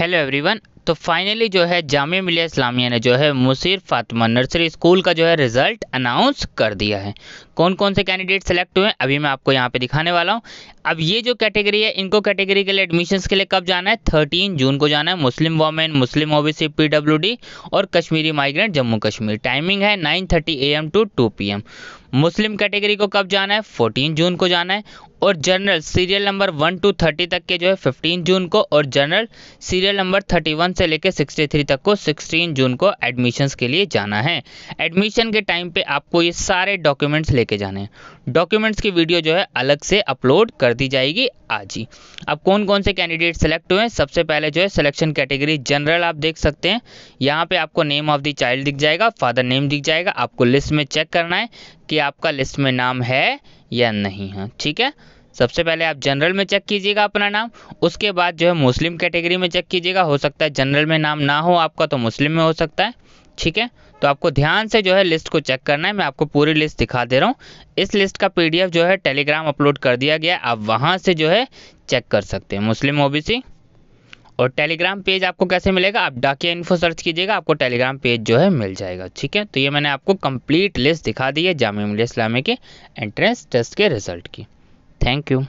hello everyone तो finally जो है जामिया मिलिया इस्लामिया ने जो है मुसीर फातिमा नर्सरी स्कूल का जो है रिजल्ट अनाउंस कर दिया है कौन कौन से कैंडिडेट सेलेक्ट हुए हैं अभी मैं आपको यहाँ पे दिखाने वाला हूँ अब ये जो कैटेगरी है इनको कैटेगरी के लिए एडमिशन्स के लिए कब जाना है थर्टीन जून को जाना है मुस्लिम वामेन मुस्लिम ओबीसी पीडब्ल्यूडी और कश्मीरी माइग्रेंट जम्मू कश्मीर टाइमिंग है nine thirty to two PM मुस्लिम कैटेगरी को कब जाना है 14 जून को जाना है और general serial number one to thirty तक के जो है 15 जून को और जनरल सीरियल नंबर 31 से लेकर 63 तक को 16 जून को एडमिशन्स के लिए जाना है एडमिशन के टाइम पे आपको ये सारे डॉक्यूमेंट्स लेके जाने हैं डॉक्यूमेंट्स की वीडियो जो है अलग से अपलोड कर दी जाएगी आज ही अब कौन कौन से कैंडिडेट सेलेक्ट हुए सबसे पहले जो है सिलेक्शन कैटेगरी जनरल आप देख सकते हैं यहाँ पे आपको नेम ऑफ द चाइल्ड दिख जाएगा फादर नेम दिख जाएगा आपको लिस्ट में चेक करना है कि आपका लिस्ट में नाम है या नहीं है ठीक है सबसे पहले आप जनरल में चेक कीजिएगा अपना नाम उसके बाद जो है मुस्लिम कैटेगरी में चेक कीजिएगा हो सकता है जनरल में नाम ना हो आपका तो मुस्लिम में हो सकता है ठीक है तो आपको ध्यान से जो है लिस्ट को चेक करना है मैं आपको पूरी लिस्ट दिखा दे रहा हूँ इस लिस्ट का पीडीएफ जो है टेलीग्राम अपलोड कर दिया गया आप वहाँ से जो है चेक कर सकते हैं मुस्लिम ओबीसी और टेलीग्राम पेज आपको कैसे मिलेगा आप डाकिया इन्फो सर्च कीजिएगा आपको टेलीग्राम पेज जो है मिल जाएगा ठीक है तो ये मैंने आपको कंप्लीट लिस्ट दिखा दी है जामिया इस्लामी के एंट्रेंस टेस्ट के रिजल्ट की थैंक यू